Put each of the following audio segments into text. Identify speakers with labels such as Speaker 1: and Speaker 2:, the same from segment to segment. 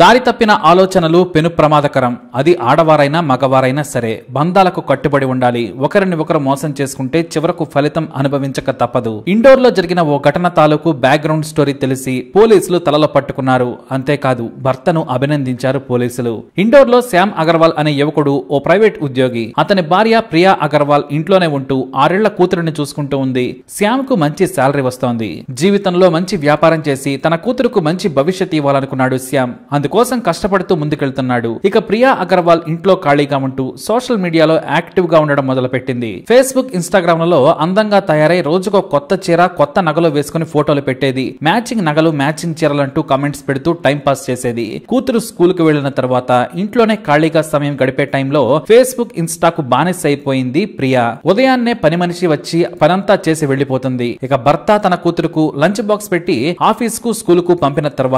Speaker 1: దారి తప్పిన ఆలోచనలు పెను ప్రమాదకరం అది ఆడవారైనా మగవారైనా సరే బంధాలకు కట్టుబడి ఉండాలి ఒకరిని ఒకరు మోసం చేసుకుంటే చివరకు ఫలితం అనుభవించక తప్పదు ఇండోర్ లో జరిగిన ఓ ఘటన తాలూకు బ్యాక్గ్రౌండ్ స్టోరీ తెలిసి పోలీసులు తలలో పట్టుకున్నారు అంతేకాదు భర్తను అభినందించారు పోలీసులు ఇండోర్ లో శ్యామ్ అగర్వాల్ అనే యువకుడు ఓ ప్రైవేట్ ఉద్యోగి అతని భార్య ప్రియా అగర్వాల్ ఇంట్లోనే ఉంటూ ఆరేళ్ల కూతురుని చూసుకుంటూ ఉంది శ్యామ్ కు మంచి శాలరీ వస్తోంది జీవితంలో మంచి వ్యాపారం చేసి తన కూతురుకు మంచి భవిష్యత్ ఇవ్వాలనుకున్నాడు శ్యామ్ అందుకోసం కష్టపడుతూ ముందుకెళ్తున్నాడు ఇక ప్రియా అగర్వాల్ ఇంట్లో ఖాళీగా ఉంటూ సోషల్ మీడియాలో యాక్టివ్ గా ఉండడం మొదలుపెట్టింది ఫేస్బుక్ ఇన్స్టాగ్రామ్ లలో అందంగా తయారై రోజుకో కొత్త చీర కొత్త నగలు వేసుకుని ఫోటోలు పెట్టేది మ్యాచింగ్ నగలు మ్యాచింగ్ చీరలంటూ కమెంట్స్ పెడుతూ టైం పాస్ చేసేది కూతురు స్కూల్ కు వెళ్లిన తర్వాత ఇంట్లోనే ఖాళీగా సమయం గడిపే టైంలో ఫేస్బుక్ ఇన్స్టాకు బానిస అయిపోయింది ప్రియా ఉదయాన్నే పని మనిషి వచ్చి పనంతా చేసి వెళ్లిపోతుంది ఇక భర్త తన కూతురుకు లంచ్ బాక్స్ పెట్టి ఆఫీస్ కు స్కూల్ కు పంపిన తర్వాత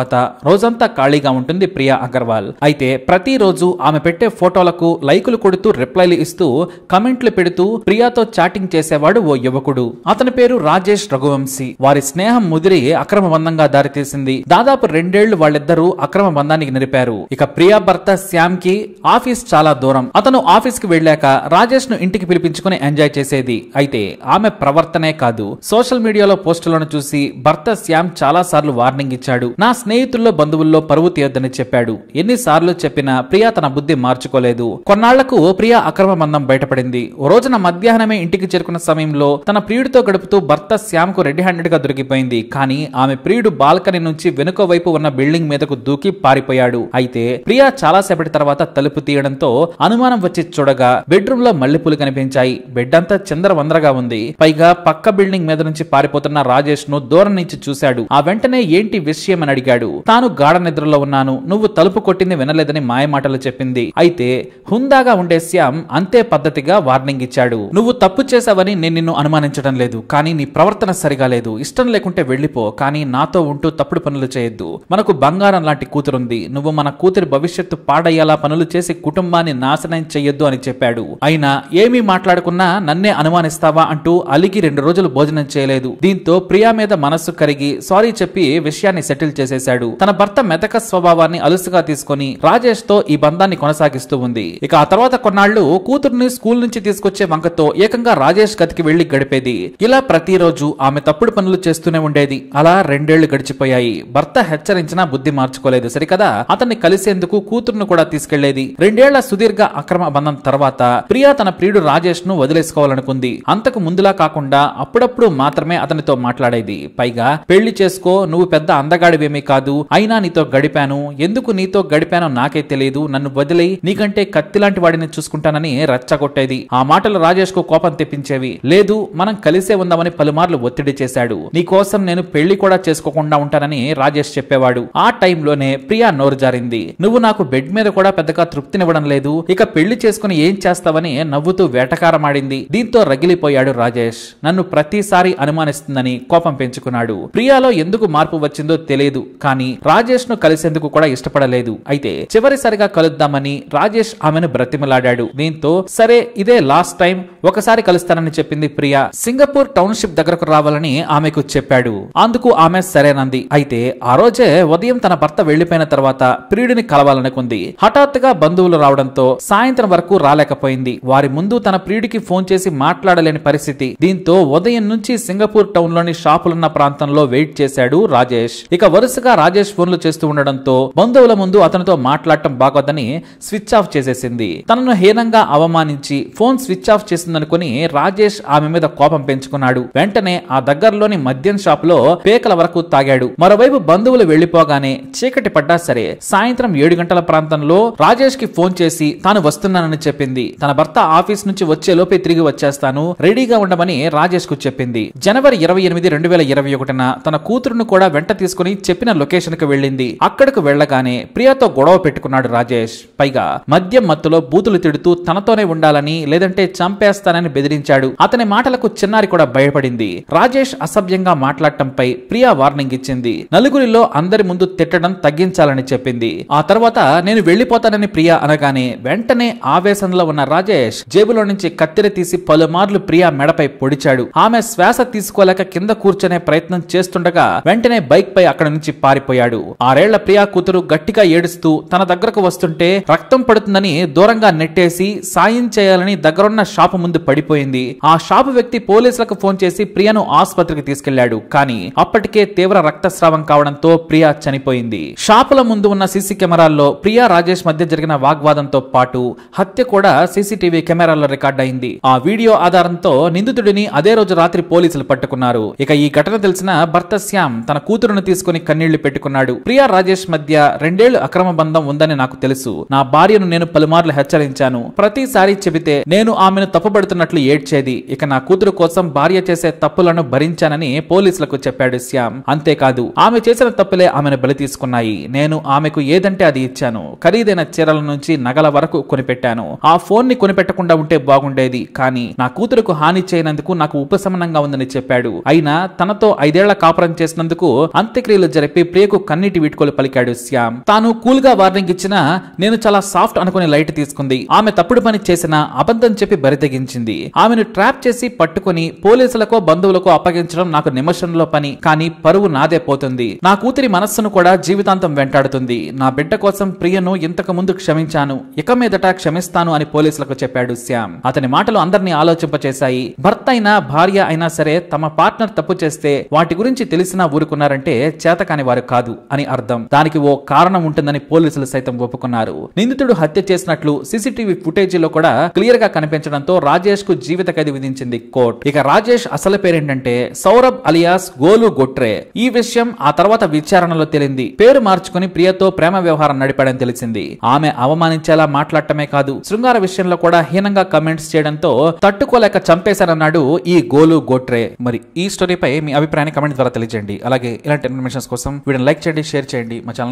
Speaker 1: రోజంతా ఖాళీగా ఉంటుంది ఉంటుంది ప్రియా అగర్వాల్ అయితే ప్రతిరోజు ఆమె పెట్టే ఫోటోలకు లైకులు కొడుతూ రిప్లైలు ఇస్తూ కమెంట్లు పెడుతూ ప్రియాతో చాటింగ్ చేసేవాడు ఓ యువకుడు అతని పేరు రాజేష్ రఘువంశీ వారి స్నేహం ముదిరి అక్రమ బంధంగా దారితీసింది దాదాపు రెండేళ్లు వాళ్ళిద్దరూ అక్రమ బంధానికి నిలిపారు ఇక ప్రియా భర్త శ్యామ్ కి ఆఫీస్ చాలా దూరం అతను ఆఫీస్ కి వెళ్ళాక రాజేష్ ను ఇంటికి పిలిపించుకుని ఎంజాయ్ చేసేది అయితే ఆమె ప్రవర్తనే కాదు సోషల్ మీడియాలో పోస్టులను చూసి భర్త శ్యామ్ చాలా సార్లు వార్నింగ్ ఇచ్చాడు నా స్నేహితుల్లో బంధువుల్లో పరువు చేయొద్దని చెప్పాడు ఎన్నిసార్లు చెప్పినా ప్రియా తన బుద్ధి మార్చుకోలేదు కొన్నాళ్లకు ప్రియా అక్రమ మందం బయటపడింది ఓ రోజున మధ్యాహ్నమే ఇంటికి చేరుకున్న సమయంలో తన ప్రియుడితో గడుపుతూ భర్త శ్యామ్ కు రెడ్డి హ్యాండెడ్ గా దొరికిపోయింది కానీ ఆమె ప్రియుడు బాల్కనీ నుంచి వెనుక వైపు ఉన్న బిల్డింగ్ మీదకు దూకి పారిపోయాడు అయితే ప్రియా చాలాసేపటి తర్వాత తలుపు తీయడంతో అనుమానం వచ్చి చూడగా బెడ్రూమ్ లో మల్లెపూలు కనిపించాయి బెడ్ అంతా వందరగా ఉంది పైగా పక్క బిల్డింగ్ మీద నుంచి పారిపోతున్న రాజేష్ ను దూరం నుంచి చూశాడు ఆ వెంటనే ఏంటి విషయం అని అడిగాడు తాను గాఢ నిద్రలో ఉన్న ఉన్నాను నువ్వు తలుపు కొట్టింది వినలేదని మాయమాటలు చెప్పింది అయితే హుందాగా ఉండే శ్యామ్ అంతే పద్ధతిగా వార్నింగ్ ఇచ్చాడు నువ్వు తప్పు చేశావని నేను నిన్ను అనుమానించడం లేదు కానీ నీ ప్రవర్తన సరిగా లేదు ఇష్టం లేకుంటే వెళ్ళిపో కానీ నాతో ఉంటూ తప్పుడు పనులు చేయొద్దు మనకు బంగారం లాంటి కూతురుంది నువ్వు మన కూతురి భవిష్యత్తు పాడయ్యేలా పనులు చేసి కుటుంబాన్ని నాశనం చెయ్యొద్దు అని చెప్పాడు అయినా ఏమీ మాట్లాడుకున్నా నన్నే అనుమానిస్తావా అంటూ అలిగి రెండు రోజులు భోజనం చేయలేదు దీంతో ప్రియా మీద మనస్సు కరిగి సారీ చెప్పి విషయాన్ని సెటిల్ చేసేశాడు తన భర్త మెతక స్వభావం మనోభావాన్ని అలుసుగా తీసుకుని రాజేష్ తో ఈ బంధాన్ని కొనసాగిస్తూ ఉంది ఇక ఆ తర్వాత కొన్నాళ్లు కూతురుని స్కూల్ నుంచి తీసుకొచ్చే వంకతో ఏకంగా రాజేష్ గతికి వెళ్లి గడిపేది ఇలా ప్రతిరోజు ఆమె తప్పుడు పనులు చేస్తూనే ఉండేది అలా రెండేళ్లు గడిచిపోయాయి భర్త హెచ్చరించినా బుద్ధి మార్చుకోలేదు సరికదా అతన్ని కలిసేందుకు కూతురును కూడా తీసుకెళ్లేది రెండేళ్ల సుదీర్ఘ అక్రమ బంధం తర్వాత ప్రియా తన ప్రియుడు రాజేష్ ను వదిలేసుకోవాలనుకుంది అంతకు ముందులా కాకుండా అప్పుడప్పుడు మాత్రమే అతనితో మాట్లాడేది పైగా పెళ్లి చేసుకో నువ్వు పెద్ద అందగాడివేమీ కాదు అయినా నీతో గడిపాను ఎందుకు నీతో గడిపానో నాకే తెలియదు నన్ను వదిలి నీకంటే కత్తిలాంటి వాడిని చూసుకుంటానని రచ్చగొట్టేది ఆ మాటలు రాజేష్ కు కోపం తెప్పించేవి లేదు మనం కలిసే ఉందామని పలుమార్లు ఒత్తిడి చేశాడు నీ కోసం నేను పెళ్లి కూడా చేసుకోకుండా ఉంటానని రాజేష్ చెప్పేవాడు ఆ టైంలోనే ప్రియా నోరు జారింది నువ్వు నాకు బెడ్ మీద కూడా పెద్దగా తృప్తినివ్వడం లేదు ఇక పెళ్లి చేసుకుని ఏం చేస్తావని నవ్వుతూ వేటకారమాడింది దీంతో రగిలిపోయాడు రాజేష్ నన్ను ప్రతిసారి అనుమానిస్తుందని కోపం పెంచుకున్నాడు ప్రియాలో ఎందుకు మార్పు వచ్చిందో తెలియదు కానీ రాజేష్ ను కలిసేందుకు కూడా ఇష్టపడలేదు అయితే చివరిసారిగా కలుద్దామని రాజేష్ ఆమెను బ్రతిమలాడాడు దీంతో సరే ఇదే లాస్ట్ టైం ఒకసారి కలుస్తానని చెప్పింది ప్రియా సింగపూర్ టౌన్షిప్ దగ్గరకు రావాలని ఆమెకు చెప్పాడు అందుకు ఆమె సరేనంది అయితే ఆ రోజే ఉదయం తన భర్త వెళ్లిపోయిన తర్వాత ప్రియుడిని కలవాలనుకుంది హఠాత్తుగా బంధువులు రావడంతో సాయంత్రం వరకు రాలేకపోయింది వారి ముందు తన ప్రియుడికి ఫోన్ చేసి మాట్లాడలేని పరిస్థితి దీంతో ఉదయం నుంచి సింగపూర్ టౌన్ లోని షాపులున్న ప్రాంతంలో వెయిట్ చేశాడు రాజేష్ ఇక వరుసగా రాజేష్ ఫోన్లు చేస్తూ ఉండడంతో బంధువుల ముందు అతనితో మాట్లాడటం బాగోదని స్విచ్ ఆఫ్ చేసేసింది తనను హీనంగా అవమానించి ఫోన్ స్విచ్ ఆఫ్ చేసిందనుకుని రాజేష్ ఆమె మీద కోపం పెంచుకున్నాడు వెంటనే ఆ దగ్గరలోని మద్యం షాప్ లో పేకల వరకు తాగాడు మరోవైపు బంధువులు వెళ్లిపోగానే చీకటి పడ్డా సరే సాయంత్రం ఏడు గంటల ప్రాంతంలో రాజేష్ కి ఫోన్ చేసి తాను వస్తున్నానని చెప్పింది తన భర్త ఆఫీస్ నుంచి వచ్చే లోపే తిరిగి వచ్చేస్తాను రెడీగా ఉండమని రాజేష్ కు చెప్పింది జనవరి ఇరవై ఎనిమిది రెండు వేల ఇరవై ఒకటిన తన కూతురును కూడా వెంట తీసుకుని చెప్పిన లొకేషన్ కు వెళ్ళింది అక్కడకు వెళ్లగానే ప్రియాతో గొడవ పెట్టుకున్నాడు రాజేష్ పైగా మద్యం మత్తులో బూతులు తిడుతూ తనతోనే ఉండాలని లేదంటే చంపేస్తానని బెదిరించాడు అతని మాటలకు చిన్నారి కూడా భయపడింది రాజేష్ అసభ్యంగా మాట్లాడటంపై ప్రియా వార్నింగ్ ఇచ్చింది నలుగురిలో అందరి ముందు తిట్టడం తగ్గించాలని చెప్పింది ఆ తర్వాత నేను వెళ్లిపోతానని ప్రియా అనగానే వెంటనే ఆవేశంలో ఉన్న రాజేష్ జేబులో నుంచి కత్తిర తీసి పలుమార్లు ప్రియా మెడపై పొడిచాడు ఆమె శ్వాస తీసుకోలేక కింద కూర్చునే ప్రయత్నం చేస్తుండగా వెంటనే బైక్ పై అక్కడ నుంచి పారిపోయాడు ఆరేళ్ల ప్రియా కూతురు గట్టిగా ఏడుస్తూ తన దగ్గరకు వస్తుంటే రక్తం పడుతుందని దూరంగా నెట్టేసి సాయం చేయాలని దగ్గరున్న షాపు ముందు పడిపోయింది ఆ షాపు వ్యక్తి పోలీసులకు ఫోన్ చేసి ప్రియను ఆసుపత్రికి తీసుకెళ్లాడు కానీ అప్పటికే తీవ్ర రక్తస్రావం కావడంతో ప్రియా చనిపోయింది షాపుల ముందు ఉన్న సీసీ కెమెరాల్లో ప్రియా రాజేష్ మధ్య జరిగిన వాగ్వాదంతో పాటు హత్య కూడా సీసీటీవీ కెమెరాల్లో రికార్డ్ అయింది ఆ వీడియో ఆధారంతో నిందితుడిని అదే రోజు రాత్రి పోలీసులు పట్టుకున్నారు ఇక ఈ ఘటన తెలిసిన భర్త శ్యామ్ తన కూతురును తీసుకుని కన్నీళ్లు పెట్టుకున్నాడు ప్రియా రాజేష్ మధ్య మధ్య రెండేళ్లు అక్రమ బంధం ఉందని నాకు తెలుసు నా భార్యను నేను పలుమార్లు హెచ్చరించాను ప్రతిసారి చెబితే నేను ఆమెను తప్పుబడుతున్నట్లు ఏడ్చేది ఇక నా కూతురు కోసం భార్య చేసే తప్పులను భరించానని పోలీసులకు చెప్పాడు శ్యామ్ అంతేకాదు ఆమె చేసిన తప్పులే ఆమెను బలి తీసుకున్నాయి నేను ఆమెకు ఏదంటే అది ఇచ్చాను ఖరీదైన చీరల నుంచి నగల వరకు కొనిపెట్టాను ఆ ఫోన్ ని కొనిపెట్టకుండా ఉంటే బాగుండేది కానీ నా కూతురుకు హాని చేయనందుకు నాకు ఉపశమనంగా ఉందని చెప్పాడు అయినా తనతో ఐదేళ్ల కాపురం చేసినందుకు అంత్యక్రియలు జరిపి ప్రియకు కన్నీటి వీటుకోలు పలికాడు శ్యామ్ తాను కూల్ గా వార్నింగ్ ఇచ్చినా నేను చాలా సాఫ్ట్ అనుకునే లైట్ తీసుకుంది ఆమె తప్పుడు పని చేసిన అబద్ధం చెప్పి బరితెగించింది ఆమెను ట్రాప్ చేసి పట్టుకుని పోలీసులకు బంధువులకు అప్పగించడం నాకు నిమర్శనంలో పని కానీ పరువు నాదే పోతుంది నా కూతురి మనస్సును కూడా జీవితాంతం వెంటాడుతుంది నా బిడ్డ కోసం ప్రియను ఇంతకు ముందు క్షమించాను ఇక మీదట క్షమిస్తాను అని పోలీసులకు చెప్పాడు శ్యామ్ అతని మాటలు అందరినీ ఆలోచింపచేశాయి భర్త అయినా భార్య అయినా సరే తమ పార్ట్నర్ తప్పు చేస్తే వాటి గురించి తెలిసినా ఊరుకున్నారంటే చేతకాని వారు కాదు అని అర్థం దానికి ఓ కారణం ఉంటుందని పోలీసులు సైతం ఒప్పుకున్నారు నిందితుడు హత్య చేసినట్లు సీసీటీవీ ఫుటేజీలో కూడా క్లియర్ గా కనిపించడంతో రాజేష్ కు జీవిత ఖైదు విధించింది కోర్టు ఇక రాజేష్ అసలు పేరేంటంటే సౌరభ్ అలియాస్ గోలు గొట్రే ఈ విషయం ఆ తర్వాత విచారణలో తెలింది పేరు మార్చుకుని ప్రియతో ప్రేమ వ్యవహారం నడిపాడని తెలిసింది ఆమె అవమానించేలా మాట్లాడటమే కాదు శృంగార విషయంలో కూడా హీనంగా కమెంట్స్ చేయడంతో తట్టుకోలేక చంపేశారన్నాడు ఈ గోలు గోట్రే మరి ఈ స్టోరీపై మీ అభిప్రాయాన్ని కమెంట్ ద్వారా తెలియజేయండి అలాగే ఇలాంటి ఇన్ఫర్మేషన్ కోసం వీడియోని లైక్ చేయండి షేర్ చేయండి మా ఛానల్